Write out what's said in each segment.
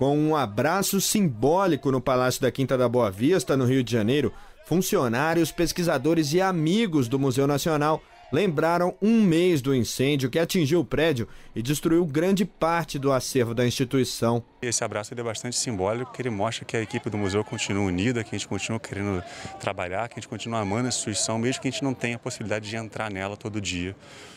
com um abraço simbólico no Palácio da Quinta da Boa Vista, no Rio de Janeiro, funcionários, pesquisadores e amigos do Museu Nacional lembraram um mês do incêndio que atingiu o prédio e destruiu grande parte do acervo da instituição. Esse abraço é bastante simbólico, porque ele mostra que a equipe do museu continua unida, que a gente continua querendo trabalhar, que a gente continua amando a instituição, mesmo que a gente não tenha a possibilidade de entrar nela todo dia,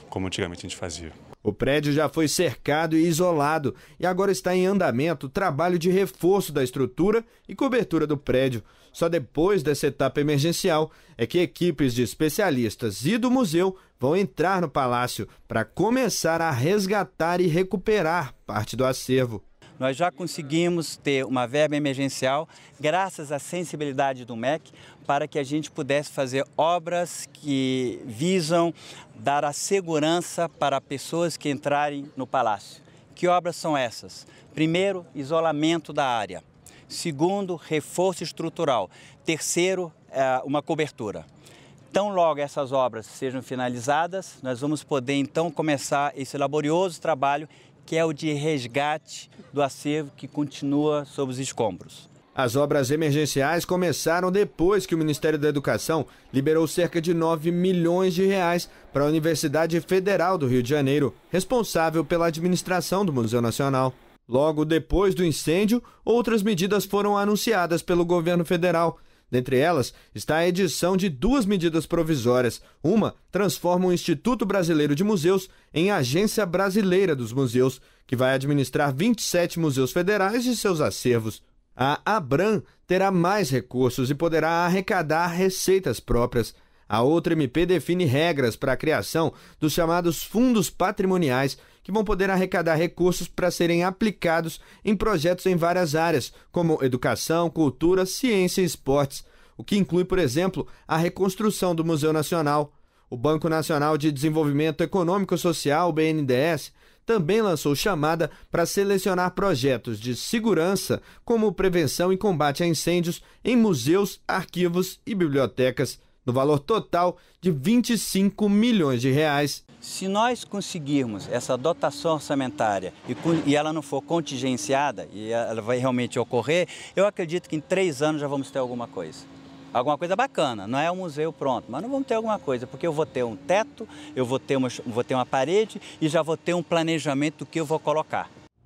como antigamente a gente fazia. O prédio já foi cercado e isolado e agora está em andamento o trabalho de reforço da estrutura e cobertura do prédio. Só depois dessa etapa emergencial é que equipes de especialistas e do museu vão entrar no palácio para começar a resgatar e recuperar parte do acervo. Nós já conseguimos ter uma verba emergencial, graças à sensibilidade do MEC, para que a gente pudesse fazer obras que visam dar a segurança para pessoas que entrarem no palácio. Que obras são essas? Primeiro, isolamento da área. Segundo, reforço estrutural. Terceiro, é, uma cobertura. Tão logo essas obras sejam finalizadas, nós vamos poder então começar esse laborioso trabalho que é o de resgate do acervo que continua sob os escombros. As obras emergenciais começaram depois que o Ministério da Educação liberou cerca de 9 milhões de reais para a Universidade Federal do Rio de Janeiro, responsável pela administração do Museu Nacional. Logo depois do incêndio, outras medidas foram anunciadas pelo governo federal, Dentre elas está a edição de duas medidas provisórias. Uma transforma o Instituto Brasileiro de Museus em Agência Brasileira dos Museus, que vai administrar 27 museus federais e seus acervos. A Abram terá mais recursos e poderá arrecadar receitas próprias. A outra MP define regras para a criação dos chamados fundos patrimoniais que vão poder arrecadar recursos para serem aplicados em projetos em várias áreas, como educação, cultura, ciência e esportes, o que inclui, por exemplo, a reconstrução do Museu Nacional. O Banco Nacional de Desenvolvimento Econômico Social, BNDES, também lançou chamada para selecionar projetos de segurança, como prevenção e combate a incêndios, em museus, arquivos e bibliotecas no valor total de 25 milhões de reais. Se nós conseguirmos essa dotação orçamentária e, e ela não for contingenciada, e ela vai realmente ocorrer, eu acredito que em três anos já vamos ter alguma coisa alguma coisa bacana, não é um museu pronto, mas não vamos ter alguma coisa, porque eu vou ter um teto, eu vou ter uma, vou ter uma parede e já vou ter um planejamento do que eu vou colocar.